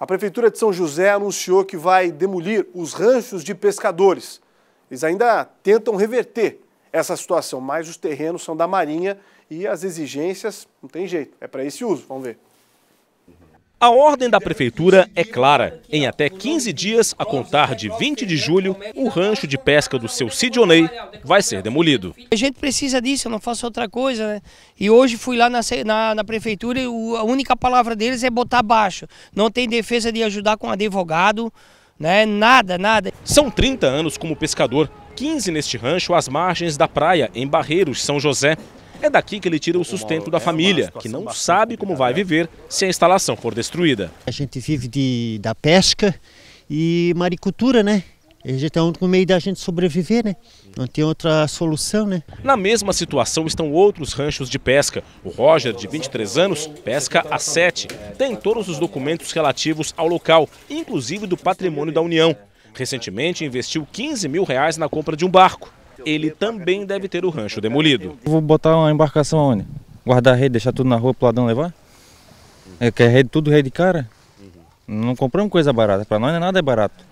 A Prefeitura de São José anunciou que vai demolir os ranchos de pescadores. Eles ainda tentam reverter essa situação, mas os terrenos são da Marinha e as exigências não tem jeito. É para esse uso, vamos ver. A ordem da prefeitura é clara. Em até 15 dias, a contar de 20 de julho, o rancho de pesca do seu Sidionei vai ser demolido. A gente precisa disso, eu não faço outra coisa. Né? E hoje fui lá na, na, na prefeitura e a única palavra deles é botar baixo. Não tem defesa de ajudar com advogado, né? nada, nada. São 30 anos como pescador, 15 neste rancho às margens da praia, em Barreiros, São José. É daqui que ele tira o sustento da é família, que não sabe como vai né? viver se a instalação for destruída. A gente vive de, da pesca e maricultura, né? A gente é tá o único meio da gente sobreviver, né? Não tem outra solução, né? Na mesma situação estão outros ranchos de pesca. O Roger, de 23 anos, pesca a sete. Tem todos os documentos relativos ao local, inclusive do patrimônio da União. Recentemente investiu 15 mil reais na compra de um barco ele também deve ter o rancho demolido. Vou botar uma embarcação onde? Guardar a rede, deixar tudo na rua pro ladrão levar? É que é rede, tudo rede cara? Uhum. Não compramos coisa barata, para nós não é nada é barato.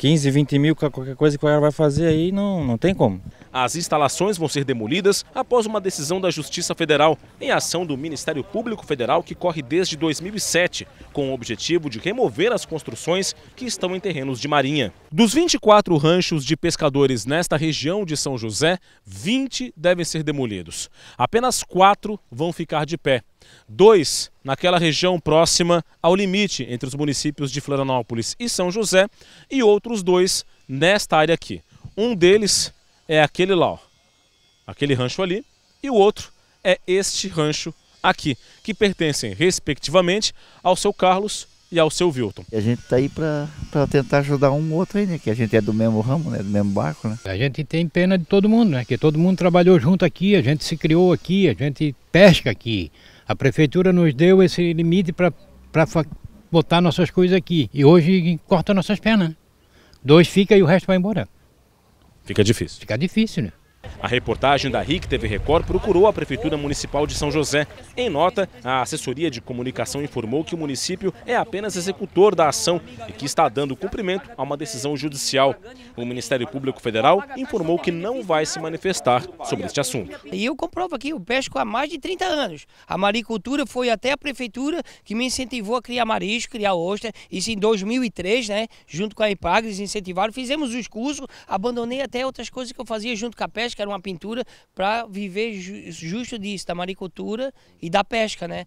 15, 20 mil, qualquer coisa que o cara vai fazer aí, não, não tem como. As instalações vão ser demolidas após uma decisão da Justiça Federal, em ação do Ministério Público Federal, que corre desde 2007, com o objetivo de remover as construções que estão em terrenos de marinha. Dos 24 ranchos de pescadores nesta região de São José, 20 devem ser demolidos. Apenas 4 vão ficar de pé dois naquela região próxima ao limite entre os municípios de Florianópolis e São José, e outros dois nesta área aqui. Um deles é aquele lá, ó, aquele rancho ali, e o outro é este rancho aqui, que pertencem, respectivamente, ao seu Carlos e ao seu Vilton. A gente está aí para tentar ajudar um outro aí, né? Que a gente é do mesmo ramo, né? Do mesmo barco, né? A gente tem pena de todo mundo, né? Que todo mundo trabalhou junto aqui, a gente se criou aqui, a gente pesca aqui. A prefeitura nos deu esse limite para botar nossas coisas aqui. E hoje corta nossas pernas. Dois fica e o resto vai embora. Fica difícil. Fica difícil, né? A reportagem da RIC TV Record procurou a Prefeitura Municipal de São José. Em nota, a assessoria de comunicação informou que o município é apenas executor da ação e que está dando cumprimento a uma decisão judicial. O Ministério Público Federal informou que não vai se manifestar sobre este assunto. E eu comprovo aqui, eu pesco há mais de 30 anos. A maricultura foi até a Prefeitura que me incentivou a criar marisco, criar ostra. Isso em 2003, né? junto com a Impagres, incentivaram, fizemos os cursos, abandonei até outras coisas que eu fazia junto com a pesca pesca, era uma pintura, para viver ju justo disso, da maricultura e da pesca, né?